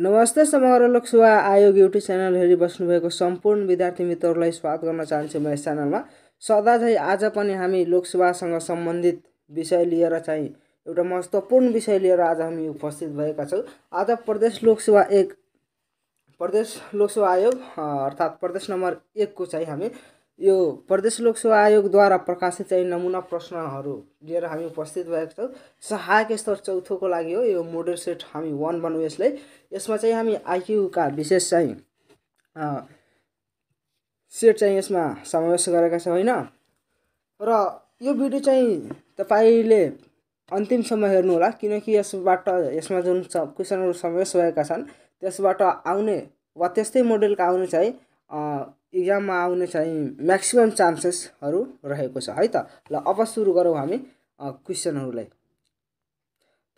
नमस्ते समग्र लोकसेवा आयोग युट्युब च्यानल भएको सम्पूर्ण विद्यार्थी मित्रहरूलाई स्वागत गर्न चाहन्छु म यस च्यानलमा सदा चाहिँ आज पनि हामी लोकसेवासँग सम्बन्धित विषय लिएर चाहिँ एउटा महत्त्वपूर्ण विषय लिएर आज हामी उपस्थित भएका छौँ आज प्रदेश लोकसेवा एक प्रदेश लोकसेवा आयोग अर्थात् प्रदेश नम्बर एकको चाहिँ हामी यो प्रदेश लोकसेवा आयोगद्वारा प्रकाशित चाहिँ नमुना प्रश्नहरू लिएर हामी उपस्थित भएको छौँ सहायक स्तर चौथोको लागि हो यो मोडल सेट हामी वान भनौँ यसलाई यसमा चाहिँ हामी आइक्यूका विशेष चाहिँ सेट चाहिँ यसमा समावेश गरेका छौँ होइन र यो भिडियो चाहिँ तपाईँले अन्तिमसम्म हेर्नुहोला किनकि यसबाट यसमा जुन क्वेसनहरू समावेश भएका छन् त्यसबाट आउने वा त्यस्तै मोडेलका आउने चाहिँ इक्जाममा आउने चाहिँ म्याक्सिमम् चान्सेसहरू रहेको छ है त ल अब सुरु गरौँ हामी क्वेसनहरूलाई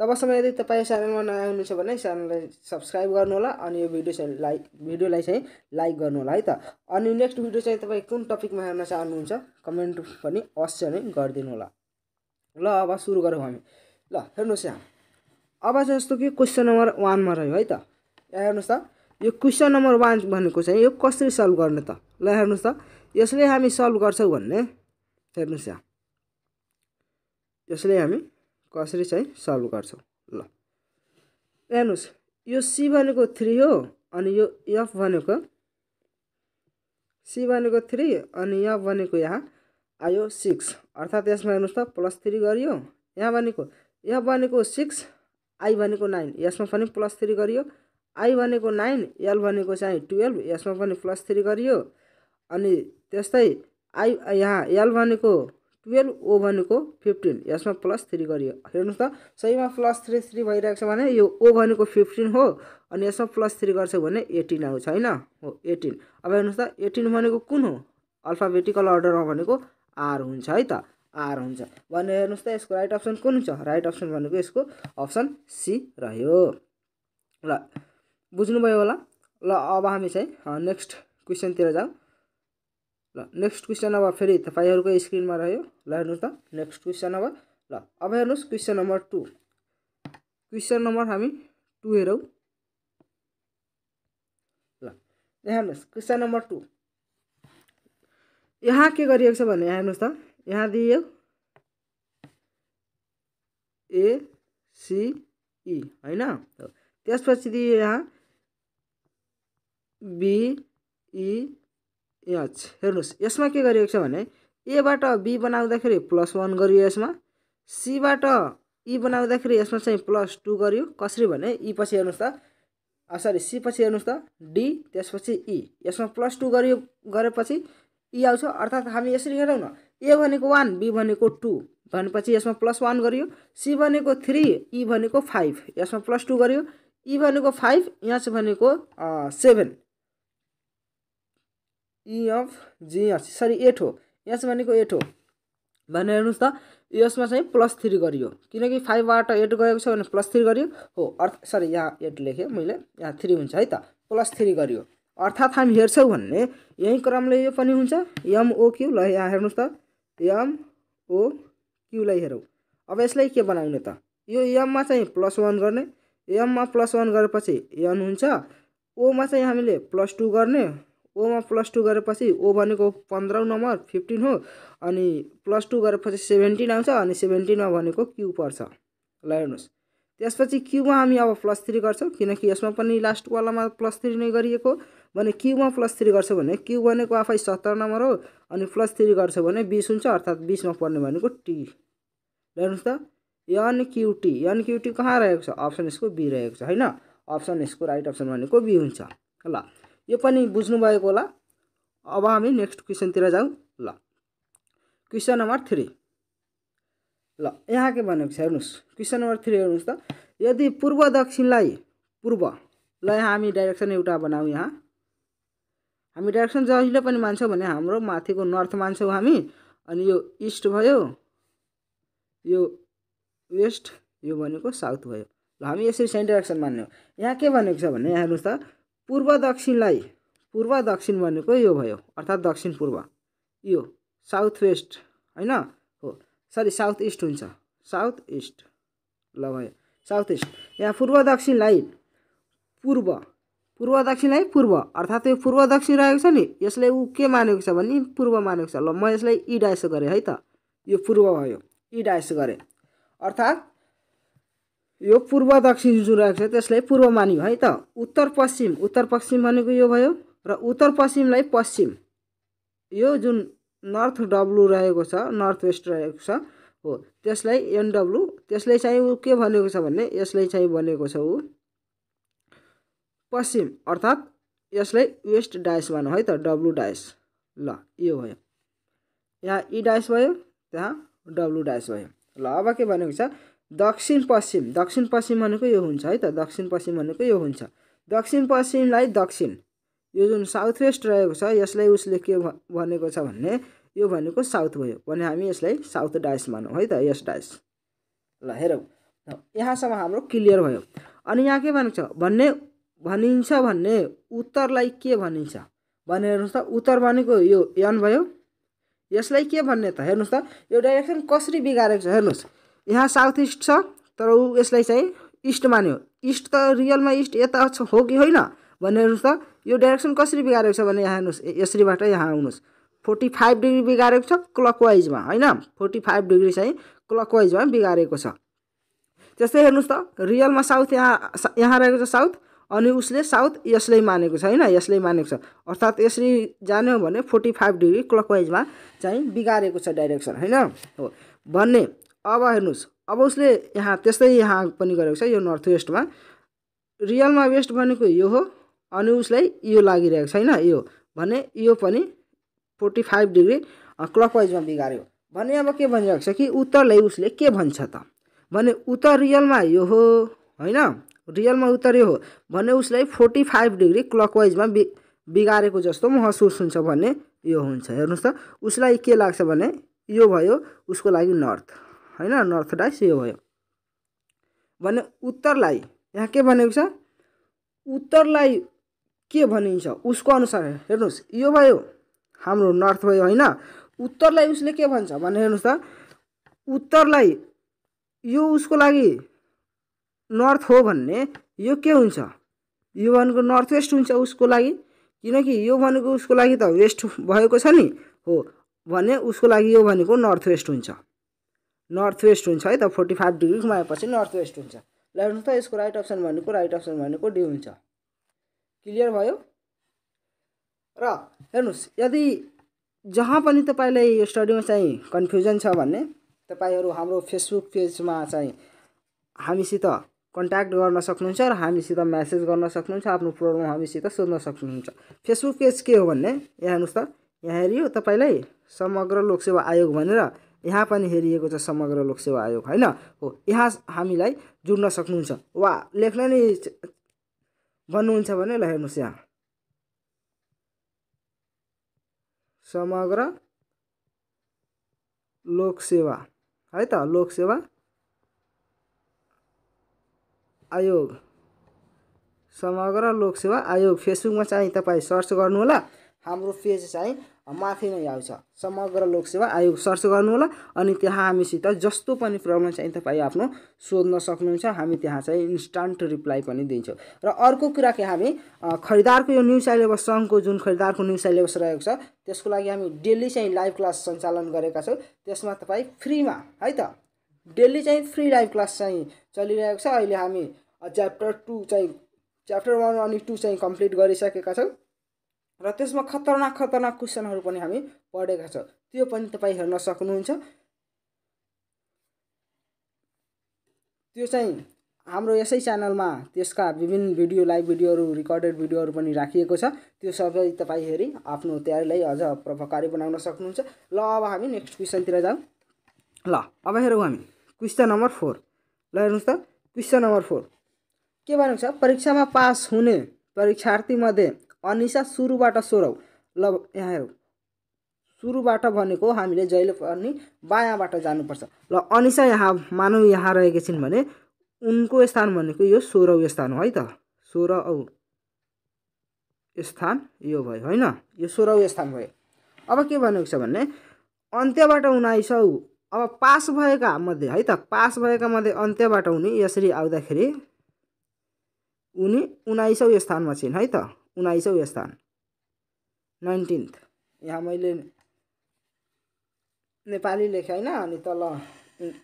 तबसम्म यदि तपाईँ च्यानलमा नयाँ हुनुहुन्छ भने च्यानललाई सब्सक्राइब गर्नु होला अनि यो भिडियो चाहिँ लाइक भिडियोलाई चाहिँ लाइक गर्नु होला है त अनि नेक्स्ट भिडियो चाहिँ तपाईँ कुन टपिकमा हेर्न चाहनुहुन्छ कमेन्ट पनि अवश्य नै गरिदिनु होला ल अब सुरु गरौँ हामी ल हेर्नुहोस् यहाँ अब जस्तो कि क्वेसन नम्बर वानमा रह्यो है त यहाँ हेर्नुहोस् त यो क्वेसन नम्बर वान भनेको चाहिँ यो कसरी सल्भ गर्ने त ल हेर्नुहोस् त यसले हामी सल्भ गर्छौँ भन्ने हेर्नुहोस् यहाँ यसले हामी कसरी चाहिँ सल्भ गर्छौँ ल हेर्नुहोस् यो सी भनेको थ्री हो अनि यो एफ भनेको सी भनेको थ्री अनि एफ भनेको यहाँ आयो सिक्स अर्थात् यसमा हेर्नुहोस् त प्लस थ्री गरियो यहाँ भनेको एफ भनेको सिक्स आई भनेको नाइन यसमा पनि प्लस थ्री गरियो आई भनेको नाइन एल भनेको चाहिँ टुवेल्भ यसमा पनि प्लस थ्री गरियो अनि त्यस्तै आई यहाँ एल भनेको टुवेल्भ ओ भनेको फिफ्टिन यसमा प्लस थ्री गरियो हेर्नुहोस् त सहीमा प्लस थ्री थ्री भइरहेको छ भने यो ओ भनेको फिफ्टिन हो अनि यसमा प्लस थ्री गर्छ भने एटिन आउँछ होइन हो एटिन अब हेर्नुहोस् त एटिन भनेको कुन हो अल्फाबेटिकल अर्डरमा भनेको आर हुन्छ है त आर हुन्छ भने हेर्नुहोस् त यसको राइट अप्सन कुन हुन्छ राइट अप्सन भनेको यसको अप्सन सी रह्यो ल बुझ्नुभयो होला ल अब हामी चाहिँ नेक्स्ट क्वेसनतिर जाउँ ल नेक्स्ट क्वेसन अब फेरि तपाईँहरूको स्क्रिनमा रह्यो ल हेर्नुहोस् त नेक्स्ट क्वेसन अब ल अब हेर्नुहोस् question number two question number हामी टू हेरौँ ल यहाँ हेर्नुहोस् क्वेसन नम्बर टू यहाँ के गरिएको छ भने यहाँ हेर्नुहोस् त यहाँ दियो एसिई e, होइन त्यसपछि दियो यहाँ बिइएच हेर्नुहोस् यसमा के गरिएको छ भने एबाट बी बनाउँदाखेरि प्लस वान गरियो यसमा सीबाट ई बनाउँदाखेरि यसमा चाहिँ प्लस टू गरियो कसरी भने ई पछि हेर्नुहोस् त सरी सी पछि हेर्नुहोस् त डी त्यसपछि ई यसमा प्लस टू गरियो गरेपछि ई आउँछ अर्थात् हामी यसरी हेरौँ न ए भनेको वान बी भनेको टू भनेपछि यसमा प्लस वान गरियो सी भनेको थ्री ई भनेको फाइभ यसमा प्लस टू गरियो ई भनेको फाइभ एच भनेको seven E of G H sorry eight हो एच भनेको एट हो भनेर हेर्नुहोस् त यसमा चाहिँ प्लस थ्री गरियो किनकि फाइभबाट एट गएको छ भने प्लस थ्री गरियो हो अर्थ सरी यहाँ एट लेखेँ मैले यहाँ थ्री हुन्छ है त प्लस थ्री गरियो अर्थात् हामी हेर्छौँ भने यही क्रमले यो पनि हुन्छ एमओक्यू ल यहाँ हेर्नुहोस् त एमओक्यूलाई हेरौँ अब यसलाई के बनाउने त यो एममा चाहिँ प्लस वान गर्ने एममा प्लस वान गरेपछि एन हुन्छ ओमा चाहिँ हामीले प्लस टू गर्ने ओमा प्लस टू गरेपछि ओ भनेको पन्ध्रौँ नम्बर फिफ्टिन हो अनि प्लस टू गरेपछि सेभेन्टिन आउँछ अनि सेभेन्टिनमा भनेको क्यु पर्छ ल हेर्नुहोस् त्यसपछि क्युमा हामी अब प्लस थ्री गर्छौँ किनकि यसमा पनि लास्टवालामा प्लस थ्री नै गरिएको भने क्युमा प्लस थ्री गर्छौँ भने क्यु भनेको आफै सत्तर नम्बर हो अनि प्लस थ्री गर्छौँ भने बिस हुन्छ अर्थात् बिसमा पर्ने भनेको टी ल हेर्नुहोस् त यन क्युटी यन क्युटी कहाँ रहेको छ अप्सन यसको बी रहेको छ होइन अप्सन यसको राइट अप्सन भनेको बी हुन्छ ल यो पनि बुझ्नुभएको होला अब हामी नेक्स्ट क्वेसनतिर जाउँ ल क्वेसन नम्बर थ्री ल यहाँ के भनेको छ हेर्नुहोस् क्वेसन नम्बर थ्री हेर्नुहोस् त यदि पूर्व दक्षिणलाई पूर्व ल यहाँ हामी डाइरेक्सन एउटा बनाऊँ यहाँ हामी डाइरेक्सन जहिले पनि मान्छौँ भने हाम्रो माथिको नर्थ मान्छौँ हामी अनि यो इस्ट भयो यो वेस्ट यो भनेको साउथ भयो ल हामी यसरी सेन्ट डाइरेक्सन मान्यौँ यहाँ के भनेको छ भने यहाँ हेर्नुहोस् त पूर्व दक्षिणलाई पूर्व दक्षिण भनेको यो भयो अर्थात् दक्षिण पूर्व यो साउथ वेस्ट होइन हो सरी साउथ इस्ट हुन्छ साउथ इस्ट ल भयो साउथ इस्ट यहाँ पूर्व दक्षिणलाई पूर्व पूर्व दक्षिणलाई पूर्व अर्थात् यो पूर्व दक्षिण रहेको छ नि यसले ऊ के मानेको छ भने पूर्व मानेको छ ल म यसलाई इडायस e गरेँ है त यो पूर्व भयो इडायस e गरेँ अर्थात् यो पूर्व दक्षिण जुन रहेको छ त्यसलाई पूर्व मानियो है त उत्तर पश्चिम उत्तर पश्चिम भनेको यो भयो र उत्तर पश्चिमलाई पश्चिम यो जुन नर्थ डब्लु रहेको छ नर्थ वेस्ट रहेको छ हो त्यसलाई एनडब्लु त्यसलाई चाहिँ ऊ के भनेको छ भने यसलाई चाहिँ भनेको छ ऊ पश्चिम अर्थात् यसलाई वेस्ट डायस भनौँ है त डब्लु डायस ल यो भयो यहाँ इ e डायस भयो त्यहाँ डब्लु डायस भयो ल अब के भनेको छ दक्षिण पश्चिम दक्षिण पश्चिम भनेको यो हुन्छ है त दक्षिण पश्चिम भनेको यो हुन्छ दक्षिण पश्चिमलाई दक्षिण यो जुन साउथ वेस्ट रहेको छ यसलाई उसले के भनेको छ भन्ने यो भनेको साउथ भयो भने हामी यसलाई साउथ डाइस मानौँ है त यस डाइस ल हेरौँ यहाँसम्म हाम्रो क्लियर भयो अनि यहाँ के भनेको छ भन्ने भनिन्छ भन्ने उत्तरलाई के भनिन्छ भने हेर्नुहोस् त उत्तर भनेको यो यन भयो यसलाई के भन्ने त हेर्नुहोस् त यो डाइरेक्सन कसरी बिगारेको छ हेर्नुहोस् यहाँ साउथ इस्ट छ तर ऊ यसलाई चाहिँ इस्ट मान्यो इस्ट त रियलमा इस्ट यता हो कि होइन भनेर हेर्नुहोस् त यो डाइरेक्सन कसरी बिगारेको छ भने यहाँ हेर्नुहोस् यसरीबाट यहाँ आउनुहोस् फोर्टी फाइभ डिग्री बिगारेको छ क्लकवाइजमा होइन फोर्टी फाइभ डिग्री चाहिँ क्लकवाइजमा बिगारेको छ त्यस्तै हेर्नुहोस् त रियलमा साउथ यहाँ यहाँ रहेको छ साउथ अनि उसले साउथ यसले मानेको छ होइन यसले मानेको छ अर्थात् यसरी जान्यो भने फोर्टी फाइभ डिग्री क्लकवाइजमा चाहिँ बिगारेको छ डाइरेक्सन होइन हो भन्ने अब हेर्नुहोस् अब उसले यहाँ त्यस्तै यहाँ पनि गरेको छ यो नर्थ वेस्टमा रियलमा वेस्ट भनेको यो हो अनि उसलाई यो लागिरहेको छैन यो भने यो पनि फोर्टी फाइभ डिग्री क्लकवाइजमा बिगाऱ्यो भने अब के भनिरहेको छ कि उत्तरलाई उसले के भन्छ त भने उत्तर रियलमा यो हो होइन रियलमा उत्तर यो हो भने उसलाई फोर्टी फाइभ डिग्री क्लकवाइजमा बि बिगारेको जस्तो महसुस हुन्छ भने यो हुन्छ हेर्नुहोस् त उसलाई के लाग्छ भने यो भयो उसको लागि नर्थ होइन नर्थ डाइस यो भयो भने उत्तरलाई यहाँ के भनेको छ उत्तरलाई के भनिन्छ उसको अनुसार हेर्नुहोस् यो भयो हाम्रो नर्थ भयो होइन उत्तरलाई उसले के भन्छ भने हेर्नुहोस् त उत्तरलाई यो उसको लागि नर्थ हो भन्ने यो के हुन्छ यो भनेको नर्थ वेस्ट हुन्छ उसको लागि किनकि यो भनेको उसको लागि त वेस्ट भएको छ नि हो भने उसको लागि यो भनेको नर्थ वेस्ट हुन्छ नर्थ वेस्ट हुन्छ है त फोर्टी फाइभ डिग्री घुमाएपछि नर्थ वेस्ट हुन्छ ल हेर्नुहोस् त यसको राइट अप्सन भनेको राइट अप्सन भनेको डी हुन्छ क्लियर भयो र हेर्नुहोस् यदि जहाँ पनि तपाईँलाई यो स्टडीमा चाहिँ कन्फ्युजन छ भने तपाईँहरू हाम्रो फेसबुक पेजमा चाहिँ हामीसित कन्ट्याक्ट गर्न सक्नुहुन्छ र हामीसित म्यासेज गर्न सक्नुहुन्छ आफ्नो प्रब्लम हामीसित सोध्न सक्नुहुन्छ फेसबुक पेज के हो भन्ने यहाँ हेर्नुहोस् त यहाँ हेरियो तपाईँलाई समग्र लोकसेवा आयोग भनेर यहाँ पनि हेरिएको छ समग्र लोकसेवा आयोग होइन हो यहाँ हामीलाई जुड्न सक्नुहुन्छ वा लेख्न नै भन्नुहुन्छ भने ल हेर्नुहोस् यहाँ समग्र लोकसेवा है त लोकसेवा आयोग समग्र लोकसेवा आयोग फेसबुकमा चाहिँ तपाईँ सर्च गर्नुहोला हाम्रो पेज चाहिँ माथि नै आउँछ समग्र लोकसेवा आयोग सर्च गर्नु होला अनि त्यहाँ हामीसित जस्तो पनि प्रब्लम चाहिँ तपाईँ आफ्नो सोध्न सक्नुहुन्छ हामी त्यहाँ चाहिँ इन्स्टान्ट रिप्लाई पनि दिन्छौँ र अर्को कुरा के हामी खरिदारको यो न्यू सिलेबस सङ्घको जुन खरिदारको न्यू सिलेबस रहेको छ त्यसको लागि हामी डेली चाहिँ लाइभ क्लास सञ्चालन गरेका छौँ त्यसमा तपाईँ फ्रीमा है त डेली चाहिँ फ्री लाइभ क्लास चाहिँ चलिरहेको छ अहिले हामी च्याप्टर टू चाहिँ च्याप्टर वान अनि टू चाहिँ कम्प्लिट गरिसकेका छौँ र त्यसमा खतरनाक खतरनाक क्वेसनहरू पनि हामी पढेका छौँ त्यो पनि तपाईँ हेर्न सक्नुहुन्छ त्यो चाहिँ हाम्रो यसै च्यानलमा त्यसका विभिन्न भिडियो लाइभ भिडियोहरू रेकर्डेड भिडियोहरू पनि राखिएको छ त्यो सबै तपाईँ हेरी आफ्नो तयारीलाई अझ प्रभावकारी बनाउन सक्नुहुन्छ ल अब हामी नेक्स्ट क्वेसनतिर जाउँ ल अब हेरौँ हामी क्वेसन नम्बर फोर ल हेर्नुहोस् त क्वेसन नम्बर फोर के भनेको छ परीक्षामा पास हुने परीक्षार्थीमध्ये अनिसा सुरुबाट सोह्रौँ ल यहाँ हेरौँ सुरुबाट भनेको हामीले जहिले पनि बायाँबाट जानुपर्छ ल अनिसा यहाँ मानव यहाँ रहेकी छिन् भने उनको स्थान भनेको यो सोह्रौँ स्थान हो है त सोह्र औ स्थान यो भयो होइन यो सोह्रौँ स्थान भयो अब के भनेको छ भने अन्त्यबाट उन्नाइसौँ अब पास भएका मध्ये है त पास भएका मध्ये अन्त्यबाट उनी यसरी आउँदाखेरि उनी उन्नाइसौँ स्थानमा छिन् है त उन्नाइसौँ स्थान नाइन्टिन्थ यहाँ मैले नेपाली लेखेँ होइन अनि तल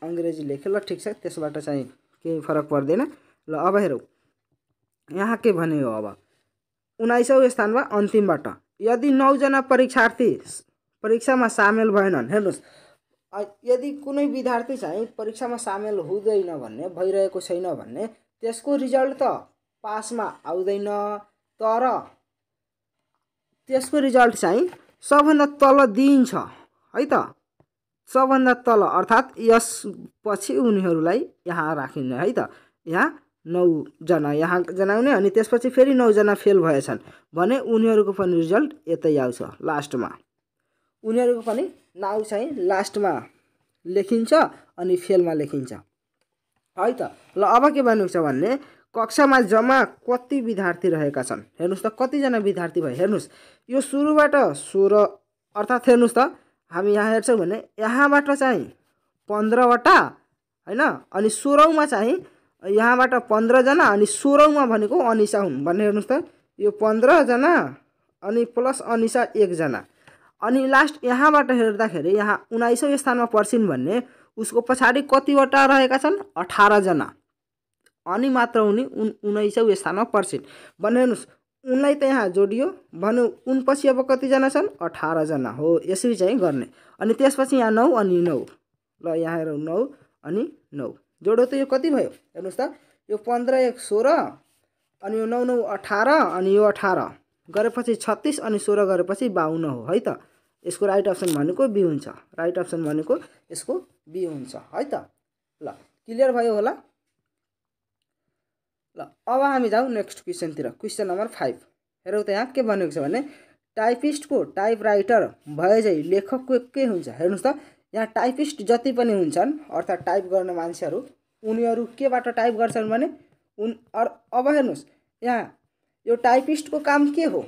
अङ्ग्रेजी लेखेँ ल ठिक छ त्यसबाट चाहिँ केही फरक पर्दैन ल अब हेरौँ यहाँ के भने हो अब उन्नाइसौँ स्थानमा अन्तिमबाट यदि नौजना परीक्षार्थी परीक्षामा सामेल भएनन् हेर्नुहोस् यदि कुनै विद्यार्थी चाहिँ परीक्षामा सामेल हुँदैन भन्ने भइरहेको छैन भन्ने त्यसको रिजल्ट त पासमा आउँदैन तर त्यसको रिजल्ट चाहिँ सबभन्दा तल दिइन्छ है त सबभन्दा तल अर्थात् यसपछि उनीहरूलाई यहाँ राखिने है त यहाँ नौजना यहाँ जनाउने अनि त्यसपछि फेरि नौजना फेल भएछन् भने उनीहरूको पनि रिजल्ट यतै आउँछ लास्टमा उनीहरूको पनि नाउँ चाहिँ लास्टमा लेखिन्छ अनि फेलमा लेखिन्छ है त ल अब के भनेको छ भने कक्षामा जम्मा कति विद्यार्थी रहेका छन् हेर्नुहोस् त कतिजना विद्यार्थी भयो हेर्नुहोस् यो सुरुबाट सोह्र अर्थात् हेर्नुहोस् त हामी यहाँ हेर्छौँ भने यहाँबाट चाहिँ पन्ध्रवटा होइन अनि सोह्रौँमा चाहिँ यहाँबाट पन्ध्रजना अनि सोह्रौँमा भनेको अनिसा हुन् भने हेर्नुहोस् त यो पन्ध्रजना अनि प्लस अनिसा एकजना अनि लास्ट यहाँबाट हेर्दाखेरि यहाँ उन्नाइसौँ स्थानमा पर्छिन् भन्ने उसको पछाडि कतिवटा रहेका छन् अठारजना अनि मात्र उनी उन उन्नाइसौँ स्थानमा पर्छन् भने हेर्नुहोस् उनलाई त यहाँ जोडियो भने उनपछि अब कतिजना छन् अठारजना हो यसरी चाहिँ गर्ने अनि त्यसपछि यहाँ नौ अनि नौ ल यहाँ हेरौँ नौ अनि नौ जोडो त यो कति भयो हेर्नुहोस् त यो पन्ध्र एक सोह्र अनि यो नौ नौ अठार अनि यो अठार गरेपछि छत्तिस अनि सोह्र गरेपछि बाहुन हो है त यसको राइट अप्सन भनेको बी हुन्छ राइट अप्सन भनेको यसको बी हुन्छ है त ल क्लियर भयो होला ल अब हामी जाउँ नेक्स्ट क्वेसनतिर क्वेसन नम्बर फाइभ हेरौँ त यहाँ के भनेको छ भने टाइपिस्टको टाइपराइटर भए चाहिँ लेखकको के हुन्छ हेर्नुहोस् त यहाँ टाइपिस्ट जति पनि हुन्छन् अर्थात् टाइप गर्ने मान्छेहरू उनीहरू केबाट टाइप गर्छन् भने उन अर अब हेर्नुहोस् यहाँ यो टाइपिस्टको काम के हो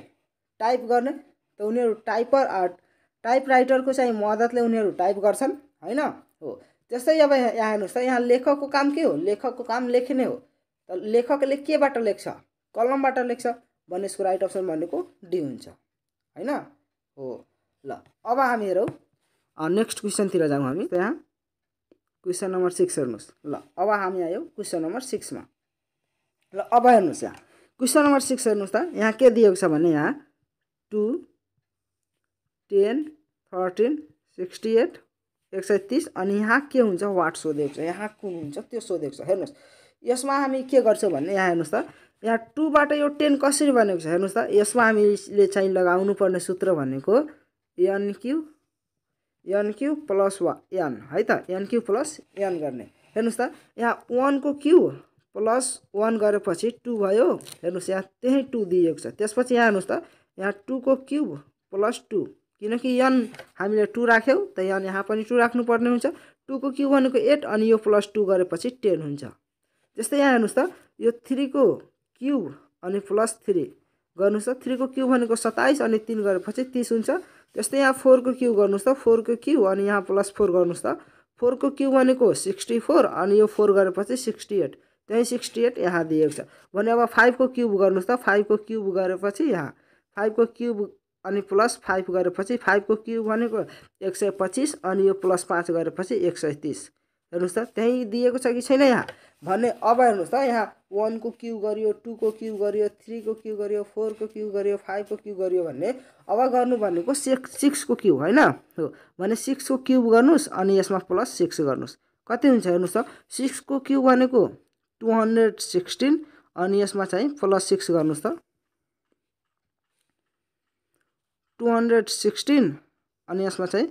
टाइप गर्ने त उनीहरू टाइपर टाइप राइटरको चाहिँ मद्दतले उनीहरू टाइप गर्छन् होइन हो त्यस्तै अब यहाँ हेर्नुहोस् त यहाँ लेखकको काम के हो लेखकको काम लेख्ने हो त लेखकले केबाट लेख्छ कलमबाट लेख्छ भन्ने यसको राइट अप्सन भनेको डी हुन्छ होइन हो ल अब हामी हेरौँ नेक्स्ट क्वेसनतिर जाउँ हामी त्यहाँ क्वेसन नम्बर सिक्स हेर्नुहोस् ल अब हामी आयौँ क्वेसन नम्बर सिक्समा ल अब हेर्नुहोस् यहाँ क्वेसन नम्बर सिक्स हेर्नुहोस् त यहाँ के दिएको छ भने यहाँ two ten thirteen sixty eight एक सय तिस अनि यहाँ के हुन्छ वाट सोधेको छ यहाँ कुन हुन्छ त्यो सोधेको छ हेर्नुहोस् यसमा हामी के गर्छौँ भने यहाँ हेर्नुहोस् त यहाँ टूबाट यो टेन कसरी बनेको छ हेर्नुहोस् त यसमा हामीले चाहिँ लगाउनु पर्ने सूत्र भनेको एनक्यु क्यु प्लस वा एन है त एनक्यु प्लस एन गर्ने हेर्नुहोस् त यहाँ वानको क्यु प्लस वान गरेपछि टू भयो हेर्नुहोस् यहाँ त्यहीँ टू दिएको छ त्यसपछि यहाँ हेर्नुहोस् त यहाँ टूको क्युब प्लस टू किनकि यन हामीले टू राख्यौँ त यन यहाँ पनि टू राख्नुपर्ने हुन्छ टूको क्युब भनेको एट अनि यो प्लस टू गरेपछि टेन हुन्छ जस्तै यहाँ हेर्नुहोस् त यो थ्रीको क्युब अनि प्लस थ्री गर्नुहोस् त थ्रीको क्युब भनेको सत्ताइस अनि तिन गरेपछि तिस हुन्छ त्यस्तै यहाँ फोरको क्युब गर्नुहोस् त फोरको क्युब अनि यहाँ प्लस फोर गर्नुहोस् त फोरको क्युब भनेको सिक्सटी फोर अनि यो फोर गरेपछि सिक्सटी एट त्यहीँ सिक्सटी एट यहाँ दिएको छ भने अब फाइभको क्युब गर्नुहोस् त फाइभको क्युब गरेपछि यहाँ फाइभको क्युब अनि प्लस फाइभ गरेपछि फाइभको क्युब भनेको एक सय पच्चिस अनि यो प्लस पाँच गरेपछि एक सय तिस हेर्नुहोस् त त्यहीँ दिएको छ कि छैन यहाँ भन्ने अब हेर्नुहोस् त यहाँ वानको क्यु गरियो टूको क्यु गरियो थ्रीको क्यु गरियो फोरको क्यु गरियो फाइभको क्यु गरियो भन्ने अब गर्नु भनेको सिक्स सिक्सको क्यु होइन हो भने सिक्सको क्युब गर्नुहोस् अनि यसमा प्लस सिक्स गर्नुहोस् कति हुन्छ हेर्नुहोस् त सिक्सको क्यु भनेको टु हन्ड्रेड सिक्सटिन अनि यसमा चाहिँ प्लस सिक्स गर्नुहोस् त टु हन्ड्रेड सिक्सटिन अनि यसमा चाहिँ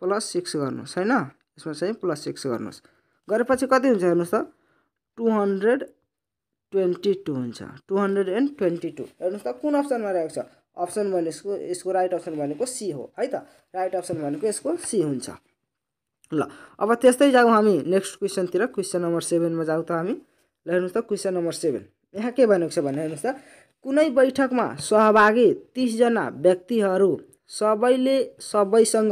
प्लस सिक्स गर्नुहोस् होइन यसमा चाहिँ प्लस सिक्स गर्नुहोस् गरेपछि कति हुन्छ हेर्नुहोस् त टु हन्ड्रेड ट्वेन्टी टू हुन्छ two hundred and twenty two हेर्नुहोस् त कुन अप्सनमा रहेको छ अप्सन भनेको यसको राइट अप्सन भनेको सी हो है त राइट अप्सन भनेको यसको सी हुन्छ ल अब त्यस्तै जाउँ हामी नेक्स्ट क्वेसनतिर क्वेसन नम्बर सेभेनमा जाउँ त हामी ल हेर्नुहोस् त क्वेसन नम्बर सेभेन यहाँ के भनेको छ भने हेर्नुहोस् त कुनै बैठकमा सहभागी तिसजना व्यक्तिहरू सबैले सबैसँग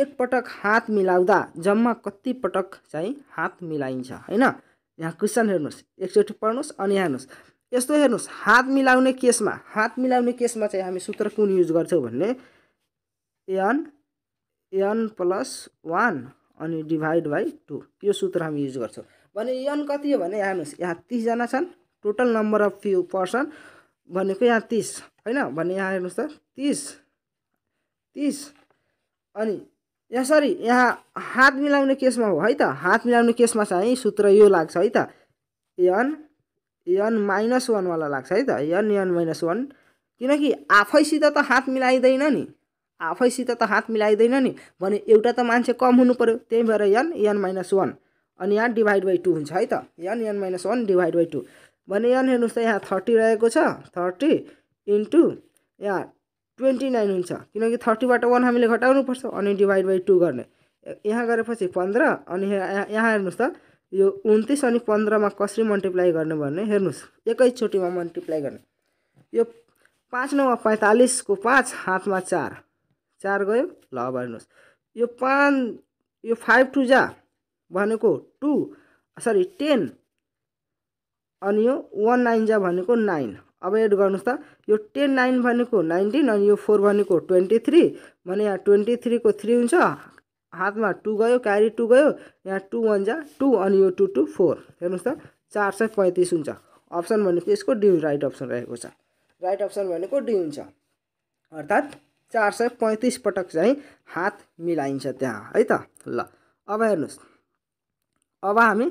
एक पटक हात मिलाउँदा जम्मा कति पटक चाहिँ हात मिलाइन्छ होइन यहाँ क्वेसन हेर्नुहोस् एकचोटि पढ्नुहोस् अनि हेर्नुहोस् यस्तो हेर्नुहोस् हात मिलाउने केसमा हात मिलाउने केसमा चाहिँ हामी सूत्र कुन युज गर्छौँ भने एन एन प्लस वान अनि डिभाइड बाई टू यो सूत्र हामी युज गर्छौँ भने एन कति हो भने हेर्नुहोस् यहाँ तिसजना छन् total number of few person भनेको यहाँ तिस होइन भने यहाँ हेर्नुहोस् त तिस तिस अनि यसरी यहाँ हात मिलाउने केसमा हो है त हात मिलाउने केसमा चाहिँ सूत्र यो लाग्छ है त एन एन माइनस वानवाला लाग्छ है त एन एन माइनस वान किनकि आफैसित त हात मिलाइँदैन नि आफैसित त हात मिलाइँदैन नि भने एउटा त मान्छे कम हुनु पऱ्यो त्यही भएर एन एन माइनस वान अनि यहाँ डिभाइड बाई टू हुन्छ है त N N minus one divide by two भने एन हेर्नुहोस् त यहाँ थर्टी रहेको छ थर्टी इन्टु यहाँ ट्वेन्टी नाइन हुन्छ किनकि थर्टीबाट वान हामीले घटाउनुपर्छ अनि डिभाइड बाई टू गर्ने यहाँ गरेपछि पन्ध्र अनि यहाँ हेर्नुहोस् त यो उन्तिस अनि पन्ध्रमा कसरी मल्टिप्लाई गर्ने भन्ने हेर्नुहोस् एकैचोटिमा मल्टिप्लाई गर्ने यो पाँच नौमा पैँतालिसको पाँच हातमा चार चार गयो ल अब हेर्नुहोस् यो पाँच यो फाइभ टू जा भनेको टू सरी टेन अनि यो वान नाइन जा भनेको नाइन अब एड गर्नुहोस् त यो टेन नाइन भनेको नाइन्टिन अनि यो फोर भनेको ट्वेन्टी थ्री भने यहाँ ट्वेन्टी थ्रीको थ्री हुन्छ हातमा टू गयो क्यारी टू गयो यहाँ टू वान जा टू अनि यो टू टू फोर हेर्नुहोस् त चार सय पैँतिस हुन्छ अप्सन भनेको यसको डी राइट अप्सन रहेको छ राइट अप्सन भनेको डी हुन्छ अर्थात् चार सय पैँतिस पटक चाहिँ हात मिलाइन्छ त्यहाँ है त ल अब हेर्नुहोस् अब हामी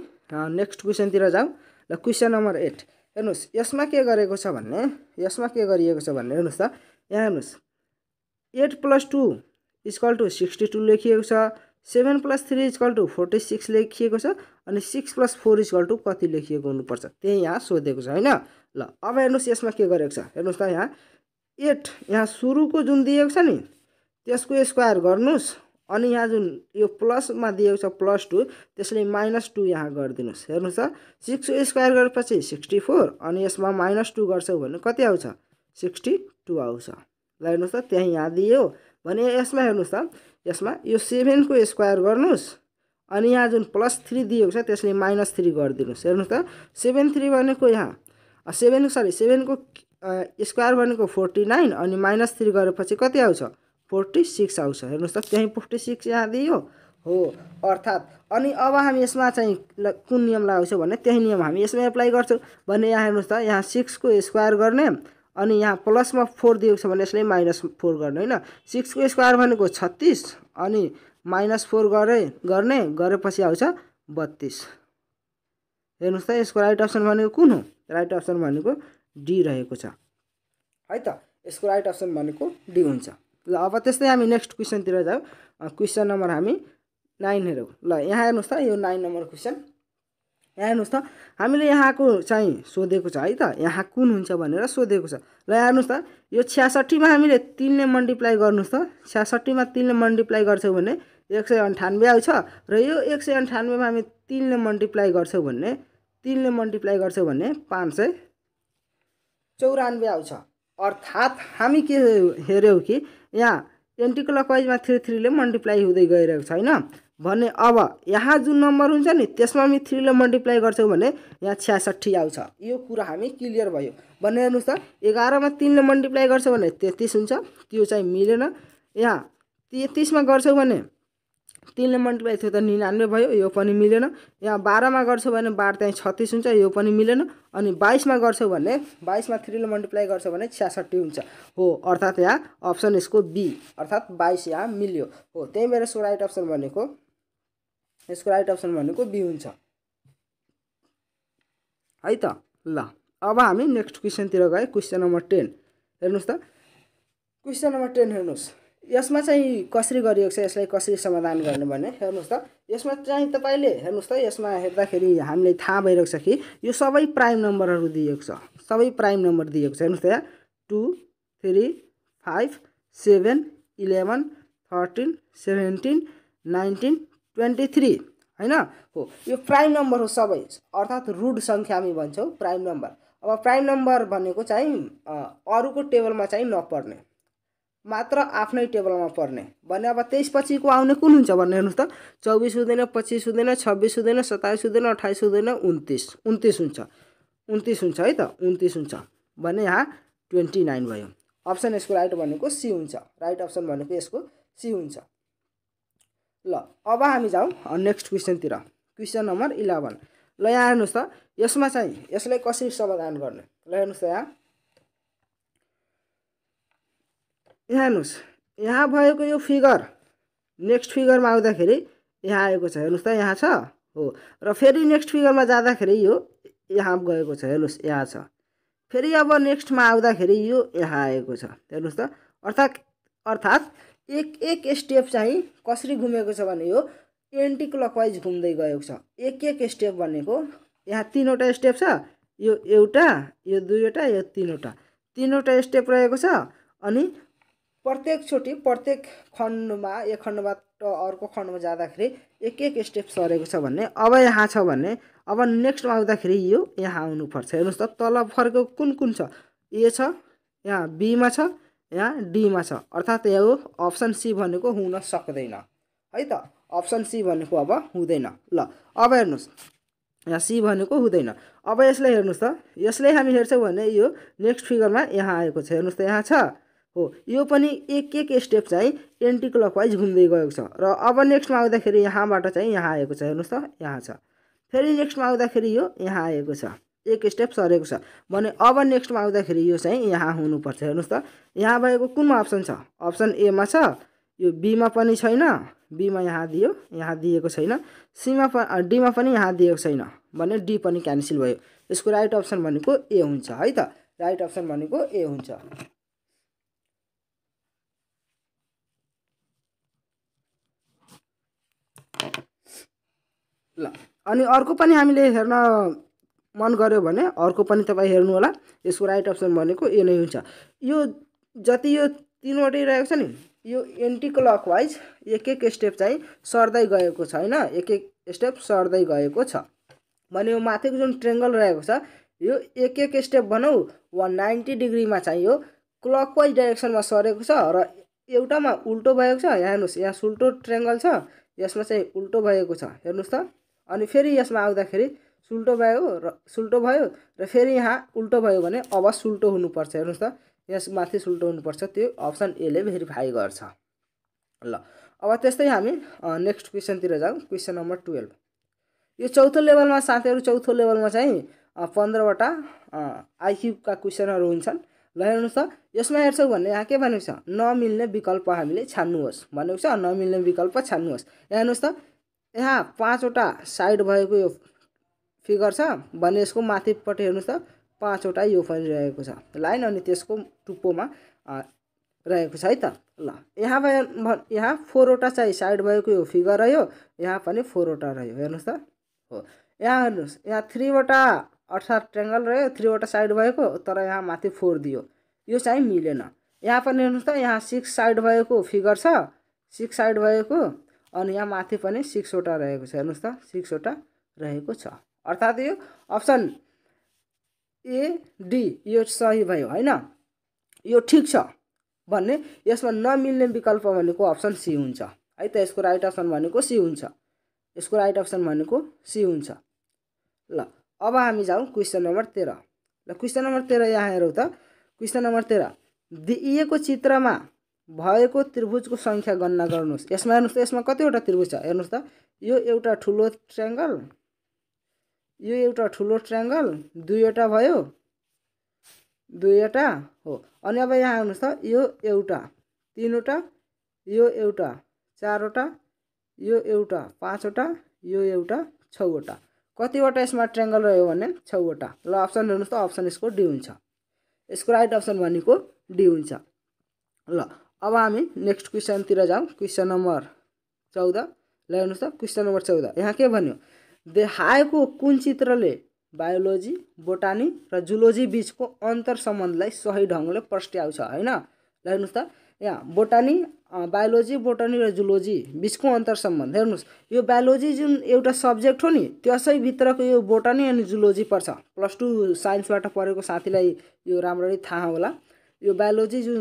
नेक्स्ट क्वेसनतिर जाउँ ल क्वेसन नम्बर एट हेर्नुहोस् यसमा के गरेको छ भन्ने यसमा के गरिएको छ भन्ने हेर्नुहोस् त यहाँ हेर्नुहोस् eight plus two equal to sixty two लेखिएको छ seven plus three equal to forty six लेखिएको छ अनि six plus four equal to कति लेखिएको हुनुपर्छ त्यही यहाँ सोधेको छ होइन ल अब हेर्नुहोस् यसमा के गरेको छ हेर्नुहोस् त यहाँ एट यहाँ सुरुको जुन दिएको छ नि त्यसको स्क्वायर गर्नुहोस् अनि यहाँ जुन यो प्लसमा दिएको छ प्लस टू त्यसले माइनस टू यहाँ गरिदिनुहोस् हेर्नुहोस् त सिक्स स्क्वायर गरेपछि सिक्सटी फोर अनि यसमा माइनस टू गर्छौ भने कति आउँछ सिक्सटी टू आउँछ ल हेर्नुहोस् त त्यहीँ यहाँ दियो भने यसमा हेर्नुहोस् त यसमा यो सेभेनको स्क्वायर गर्नुहोस् अनि यहाँ जुन प्लस थ्री दिएको छ त्यसले माइनस थ्री गरिदिनुहोस् हेर्नुहोस् त सेभेन थ्री भनेको यहाँ सेभेन सरी सेभेनको स्क्वायर भनेको फोर्टी नाइन अनि माइनस थ्री गरेपछि कति आउँछ फोर्टी सिक्स आउँछ हेर्नुहोस् त त्यहीँ फोर्टी सिक्स यहाँ दियो हो अर्थात् अनि अब हामी यसमा चाहिँ कुन नियम लगाउँछौँ भने त्यही नियम हामी यसमा एप्लाई गर्छौँ भने यहाँ हेर्नुहोस् त यहाँ सिक्सको स्क्वायर गर्ने अनि यहाँ प्लसमा फोर दिएको छ भने यसले माइनस फोर गर्ने होइन सिक्सको स्क्वायर भनेको छत्तिस अनि माइनस फोर गरे गर्ने गरेपछि आउँछ बत्तिस हेर्नुहोस् त यसको राइट अप्सन भनेको कुन हो राइट अप्सन भनेको डी रहेको छ है त यसको राइट अप्सन भनेको डी हुन्छ ल अब त्यस्तै हामी नेक्स्ट क्वेसनतिर जाउँ क्वेसन नम्बर हामी नाइन हेरौँ ल यहाँ हेर्नुहोस् त यो नाइन नम्बर क्वेसन यहाँ हेर्नुहोस् त हामीले यहाँको चाहिँ सोधेको छ है त यहाँ कुन हुन्छ भनेर सोधेको छ ल यहाँ हेर्नुहोस् त यो छ्यासठीमा हामीले तिनले मल्टिप्लाई गर्नुहोस् त छ्यासठीमा तिनले मल्टिप्लाई गर्छौँ भने एक सय अन्ठानब्बे आउँछ र यो एक सय अन्ठानब्बेमा हामी तिनले मल्टिप्लाई गर्छौँ भने तिनले मल्टिप्लाई गर्छौँ भने पाँच सय चौरानब्बे आउँछ अर्थात् हामी के हेऱ्यौँ कि यहाँ क्लक वाइजमा थ्री थ्रीले मल्टिप्लाई हुँदै गइरहेको छ होइन भने अब यहाँ जुन नम्बर हुन्छ नि त्यसमा पनि थ्रीले मल्टिप्लाई गर्छौँ भने यहाँ छ्यासठी आउँछ यो कुरा हामी क्लियर भयो भने हेर्नुहोस् त एघारमा तिनले मल्टिप्लाई गर्छौँ भने तेत्तिस हुन्छ त्यो चाहिँ मिलेन यहाँ तेत्तिसमा गर्छौँ भने तिनले मल्टिप्लाई थियो त निनानब्बे भयो यो पनि मिलेन यहाँ बाह्रमा गर्छौ भने बाह्र त्यहीँ छत्तिस हुन्छ यो पनि मिलेन अनि बाइसमा गर्छौ भने बाइसमा थ्रीले मल्टिप्लाई गर्छौ भने छ्यासठी हुन्छ हो अर्थात् यहाँ अप्सन यसको बी अर्थात् बाइस यहाँ मिल्यो हो त्यही भएर यसको राइट अप्सन भनेको यसको राइट अप्सन भनेको बी हुन्छ है त ल अब हामी नेक्स्ट क्वेसनतिर गए क्वेसन नम्बर टेन हेर्नुहोस् त क्वेसन नम्बर टेन हेर्नुहोस् यसमा चाहिँ कसरी गरिएको छ यसलाई कसरी समाधान गर्ने भने हेर्नुहोस् त यसमा चाहिँ तपाईँले हेर्नुहोस् त यसमा हेर्दाखेरि हामीले थाहा भइरहेको छ कि यो सबै प्राइम नम्बरहरू दिएको छ सबै प्राइम नम्बर दिएको छ हेर्नुहोस् त यहाँ two three five seven eleven thirteen seventeen nineteen twenty three होइन हो यो प्राइम नम्बर हो सबै अर्थात् रुड सङ्ख्या हामी भन्छौँ प्राइम नम्बर अब प्राइम नम्बर भनेको चाहिँ अरूको टेबलमा चाहिँ नपर्ने मात्र आफ्नै टेबलमा पर्ने भने अब तेइसपछिको आउने कुन हुन्छ भने हेर्नुहोस् त चौबिस हुँदैन पच्चिस हुँदैन छब्बिस हुँदैन सत्ताइस हुँदैन अठाइस हुँदैन उन्तिस उन्तिस हुन्छ उन्तिस हुन्छ है त उन्तिस हुन्छ भने यहाँ ट्वेन्टी नाइन भयो अप्सन यसको राइट भनेको सी हुन्छ राइट अप्सन भनेको यसको सी हुन्छ ल अब हामी जाउँ नेक्स्ट क्वेसनतिर क्वेसन नम्बर इलेभेन ल यहाँ हेर्नुहोस् त यसमा चाहिँ यसलाई कसरी समाधान गर्ने ल हेर्नुहोस् त यहाँ यहाँ हेर्नुहोस् यहाँ भएको यो फिगर नेक्स्ट फिगरमा आउँदाखेरि यहाँ आएको छ हेर्नुहोस् त यहाँ छ हो र फेरि नेक्स्ट फिगरमा जाँदाखेरि यो यहाँ गएको छ हेर्नुहोस् यहाँ छ फेरि अब नेक्स्टमा आउँदाखेरि यो यहाँ आएको छ हेर्नुहोस् त अर्थात् अर्थात् एक एक स्टेप चाहिँ कसरी घुमेको छ भने यो एन्टी क्लकवाइज घुम्दै गएको छ एक एक स्टेप भनेको यहाँ तिनवटा स्टेप छ यो एउटा यो दुईवटा यो तिनवटा तिनवटा स्टेप रहेको छ अनि प्रत्येकचोटि प्रत्येक खण्डमा एक खण्डबाट अर्को खण्डमा जाँदाखेरि एक एक स्टेप सरेको छ भने अब यहाँ छ भने अब नेक्स्टमा आउँदाखेरि यो यहाँ आउनुपर्छ हेर्नुहोस् त तल फर्केको कुन कुन छ ए छ यहाँ बीमा छ यहाँ डीमा छ अर्थात् यो अप्सन सी भनेको हुन सक्दैन है त अप्सन सी भनेको अब हुँदैन ल अब हेर्नुहोस् यहाँ सी भनेको हुँदैन अब यसलाई हेर्नुहोस् त यसलाई हामी हेर्छौँ भने यो नेक्स्ट फिगरमा यहाँ आएको छ हेर्नुहोस् त यहाँ छ हो यो पनि एक एक स्टेप चाहिँ एन्टी क्लकवाइज घुम्दै गएको छ र अब नेक्स्टमा आउँदाखेरि यहाँबाट चाहिँ यहाँ आएको छ हेर्नुहोस् त यहाँ छ फेरि नेक्स्टमा आउँदाखेरि यो यहाँ आएको छ एक स्टेप सरेको छ भने अब नेक्स्टमा आउँदाखेरि यो चाहिँ यहाँ हुनुपर्छ हेर्नुहोस् त यहाँ भएको कुनमा अप्सन छ अप्सन एमा छ यो बीमा पनि छैन बीमा यहाँ दियो यहाँ दिएको छैन सीमा प डीमा पनि यहाँ दिएको छैन भने डी पनि क्यान्सल भयो यसको राइट अप्सन भनेको ए हुन्छ है त राइट अप्सन भनेको ए हुन्छ ल अनि अर्को पनि हामीले हेर्न मन गऱ्यो भने अर्को पनि तपाईँ हेर्नु होला यसको राइट अप्सन भनेको यो नै हुन्छ यो जति यो तिनवटै रहेको छ नि यो एन्टी क्लक वाइज एक एक स्टेप चाहिँ सर्दै गएको छ होइन एक एक स्टेप सर्दै गएको छ भने यो माथिको जुन ट्रेङ्गल रहेको छ यो एक एक स्टेप भनौँ वान नाइन्टी डिग्रीमा चाहिँ यो क्लक वाइज डाइरेक्सनमा सरेको छ र एउटामा उल्टो भएको छ यहाँ हेर्नुहोस् यहाँ सुल्टो ट्रेङ्गल छ यसमा चाहिँ उल्टो भएको छ हेर्नुहोस् त अनि फेरि यसमा आउँदाखेरि सुल्टो भयो र सुल्टो भयो र फेरि यहाँ उल्टो भयो भने अब सुल्टो हुनुपर्छ हेर्नुहोस् त यसमाथि सुल्टो हुनुपर्छ त्यो अप्सन एले भेरिफाई गर्छ ल अब त्यस्तै हामी नेक्स्ट क्वेसनतिर जाउँ क्वेसन नम्बर टुवेल्भ यो चौथो लेभलमा साथीहरू चौथो लेभलमा चाहिँ पन्ध्रवटा आइक्युबका क्वेसनहरू हुन्छन् ल हेर्नुहोस् त यसमा हेर्छौँ भने यहाँ के भनेको छ नमिल्ने विकल्प हामीले छान्नुहोस् भनेको छ नमिल्ने विकल्प छान्नुहोस् यहाँ हेर्नुहोस् त यहाँ पाँचवटा साइड भएको यो फिगर छ भने यसको माथिपट्टि हेर्नुहोस् त पाँचवटा यो पनि रहेको छ लाइन अनि त्यसको टुप्पोमा रहेको छ है त ल यहाँ यहाँ फोरवटा चाहिँ साइड भएको यो फिगर रह्यो यहाँ पनि फोरवटा रह्यो हेर्नुहोस् त हो यहाँ हेर्नुहोस् यहाँ थ्रीवटा अर्थात् ट्रेङ्गल रह्यो थ्रीवटा साइड भएको तर यहाँ माथि फोर दियो यो चाहिँ मिलेन यहाँ पनि हेर्नुहोस् त यहाँ सिक्स साइड भएको फिगर छ सिक्स साइड भएको अनि यहाँ माथि पनि सिक्सवटा रहेको छ हेर्नुहोस् त सिक्सवटा रहेको छ अर्थात् यो अप्सन ए डी यो सही भयो होइन यो ठिक छ भन्ने यसमा नमिल्ने विकल्प भनेको अप्सन सी हुन्छ है त यसको राइट अप्सन भनेको सी हुन्छ यसको राइट अप्सन भनेको सी हुन्छ ल अब हामी जाउँ क्वेसन नम्बर तेह्र ल क्वेसन नम्बर तेह्र यहाँ हेरौँ त क्वेसन नम्बर तेह्र दिइएको चित्रमा भएको त्रिभुजको सङ्ख्या गणना गर्नुहोस् यसमा हेर्नुहोस् त यसमा कतिवटा त्रिभुज छ हेर्नुहोस् त यो एउटा ठुलो ट्रायङ्गल यो एउटा ठुलो ट्रायङ्गल दुईवटा भयो दुईवटा हो अनि अब यहाँ हेर्नुहोस् त यो एउटा तिनवटा यो एउटा चारवटा यो एउटा पाँचवटा यो एउटा छवटा कतिवटा यसमा ट्रायङ्गल रह्यो भने छवटा ल अप्सन हेर्नुहोस् त अप्सन यसको डी हुन्छ यसको राइट अप्सन भनेको डी हुन्छ ल अब हामी नेक्स्ट क्वेसनतिर जाउँ क्वेसन नम्बर चौध ल हेर्नुहोस् त क्वेसन नम्बर चौध यहाँ के भन्यो देखाएको कुन चित्रले बायोलोजी बोटानी र जुलोजी बिचको अन्तर सम्बन्धलाई सही ढङ्गले प्रस्ट्याउँछ होइन ल हेर्नुहोस् त यहाँ बोटानी बायोलोजी बोटानी र जुलोजी बिचको अन्तर सम्बन्ध हेर्नुहोस् यो बायोलोजी जुन एउटा सब्जेक्ट हो नि त्यसैभित्रको यो बोटानी अनि जुलोजी पर्छ प्लस टू साइन्सबाट पढेको साथीलाई यो राम्ररी थाहा होला यो बायोलोजी जुन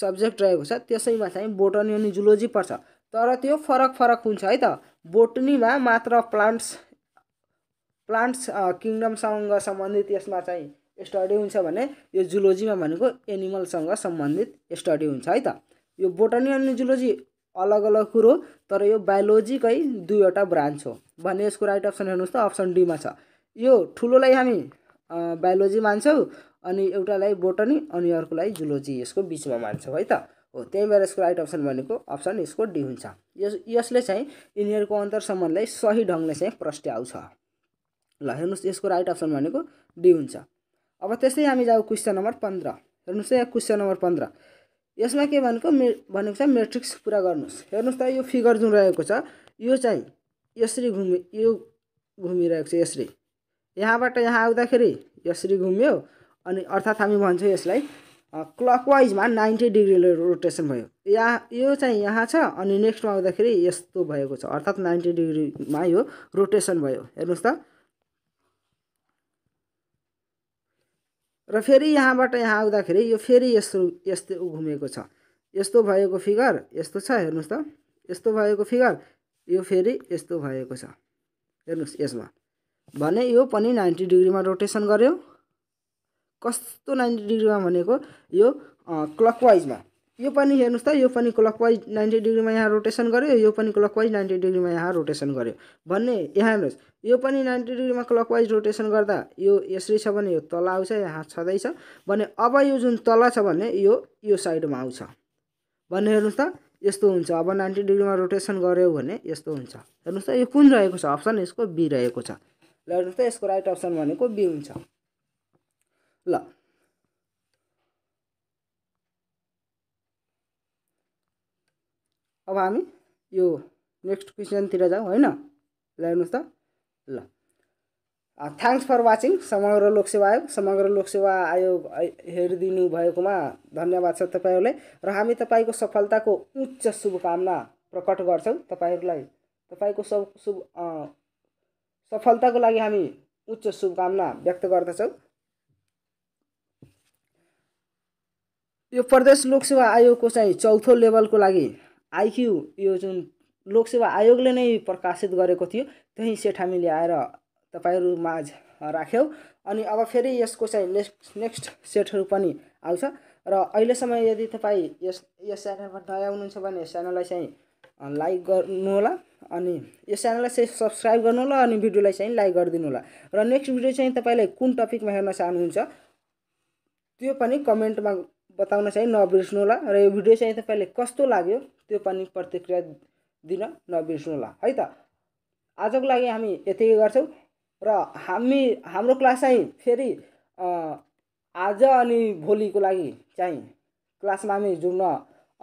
सब्जेक्ट रहेको छ त्यसैमा चाहिँ बोटनी अनि जुलोजी पर्छ तर त्यो फरक फरक हुन्छ है त बोटनीमा मात्र प्लान्ट्स प्लान्ट्स किङडमसँग सम्बन्धित यसमा चाहिँ स्टडी हुन्छ भने यो जुलोजीमा भनेको एनिमलसँग सम्बन्धित स्टडी हुन्छ है त यो बोटनी अनि जुलोजी अलग अलग कुरो तर यो बायोलोजीकै दुईवटा ब्रान्च हो भने यसको राइट अप्सन हेर्नुहोस् त अप्सन डीमा छ यो ठुलोलाई हामी बायोलोजी मान्छौँ अनि एउटालाई बोटनी अनि अर्कोलाई जुलोजी यसको बिचमा मान्छौँ है त हो त्यही भएर यसको राइट अप्सन भनेको अप्सन यसको डी हुन्छ यस यसले चाहिँ यिनीहरूको अन्तर सम्बन्धलाई सही ढङ्गले चाहिँ प्रस्ट्याउँछ ल हेर्नुहोस् यसको राइट अप्सन भनेको डी हुन्छ अब त्यस्तै हामी जाउँ क्वेसन नम्बर पन्ध्र हेर्नुहोस् है क्वेसन नम्बर पन्ध्र यसमा के भनेको मे भनेको छ मेट्रिक्स पुरा गर्नुहोस् हेर्नुहोस् त यो फिगर जुन रहेको छ यो चाहिँ यसरी घुमि यो घुमिरहेको छ यसरी यहाँबाट यहाँ आउँदाखेरि यसरी घुम्यो अनि अर्थात् हामी भन्छौँ यसलाई क्लकवाइजमा नाइन्टी डिग्रीले रोटेसन भयो यहाँ यो चाहिँ यहाँ छ अनि नेक्स्टमा आउँदाखेरि यस्तो भएको छ अर्थात् नाइन्टी डिग्रीमा यो रोटेसन भयो हेर्नुहोस् त र फेरि यहाँबाट यहाँ आउँदाखेरि यो फेरि यस्तो यस्तै घुमेको छ यस्तो भएको फिगर यस्तो छ हेर्नुहोस् त यस्तो भएको फिगर यो फेरि यस्तो भएको छ हेर्नुहोस् यसमा भने यो पनि नाइन्टी डिग्रीमा रोटेसन गऱ्यो कस्तो नाइन्टी डिग्रीमा भनेको यो क्लकवाइजमा यो पनि हेर्नुहोस् त यो पनि क्लकवाइज नाइन्टी डिग्रीमा यहाँ रोटेसन गऱ्यो यो पनि क्लकवाइज नाइन्टी डिग्रीमा यहाँ रोटेसन गऱ्यो भन्ने यहाँ हेर्नुहोस् यो पनि नाइन्टी डिग्रीमा क्लकवाइज रोटेसन गर्दा यो यसरी छ भने यो तल आउँछ यहाँ छँदैछ भने अब यो जुन तल छ भने यो यो साइडमा आउँछ भन्ने हेर्नुहोस् त यस्तो हुन्छ अब नाइन्टी डिग्रीमा रोटेसन गऱ्यो भने यस्तो हुन्छ हेर्नुहोस् त यो कुन रहेको छ अप्सन यसको बी रहेको छ ल हेर्नुहोस् त यसको राइट अप्सन भनेको बी हुन्छ ल अब हामी यो नेक्स्ट क्वेसनतिर जाउँ होइन ल हेर्नुहोस् त ल थ्याङ्क्स फर वाचिङ समग्र लोकसेवा आयोग समग्र लोकसेवा आयोग हेरिदिनु भएकोमा धन्यवाद छ तपाईँहरूलाई र हामी तपाईँको सफलताको उच्च शुभकामना प्रकट गर्छौँ तपाईँहरूलाई तपाईँको सब शुभ सफलताको लागि हामी उच्च शुभकामना व्यक्त गर्दछौँ यो प्रदेश लोकसेवा आयोगको चाहिँ चौथो लेभलको लागि आइक्यू यो जुन लोकसेवा आयोगले नै प्रकाशित गरेको थियो त्यही सेट हामीले आएर तपाईँहरू माझ राख्यौँ अनि अब फेरि यसको चाहिँ नेक्स्ट नेक्स्ट सेटहरू पनि आउँछ र अहिलेसम्म यदि तपाईँ यस यस च्यानलमा नयाँ हुनुहुन्छ भने यस च्यानललाई चाहिँ लाइक गर्नु होला अनि यस च्यानललाई चाहिँ सब्सक्राइब होला अनि भिडियोलाई चाहिँ लाइक गरिदिनु होला र नेक्स्ट भिडियो चाहिँ तपाईँलाई कुन टपिकमा हेर्न चाहनुहुन्छ त्यो पनि कमेन्टमा बताउन चाहिँ नबिर्सनु होला र यो भिडियो चाहिँ तपाईँले कस्तो लाग्यो त्यो पनि प्रतिक्रिया दिन नबिर्सनुहोला है त आजको लागि हामी यतिकै गर्छौँ र हामी हाम्रो क्लास चाहिँ फेरि आज अनि भोलिको लागि चाहिँ क्लासमा हामी जुड्न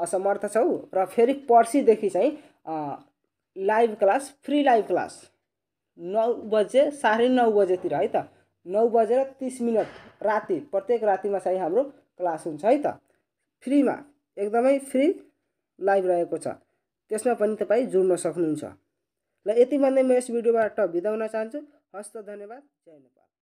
असमर्थ छौँ र फेरि पर्सिदेखि चाहिँ live class free live class नौ बजे साढे नौ बजेतिर है त नौ बजेर तिस मिनट राति प्रत्येक रातिमा चाहिँ हाम्रो क्लास हुन्छ है त फ्रीमा एकदमै फ्री लाइभ रहेको छ त्यसमा पनि तपाईँ जुड्न सक्नुहुन्छ ल यति भन्दै म यस भिडियोबाट बिदा हुन चाहन्छु हस्त धन्यवाद जय नेपाल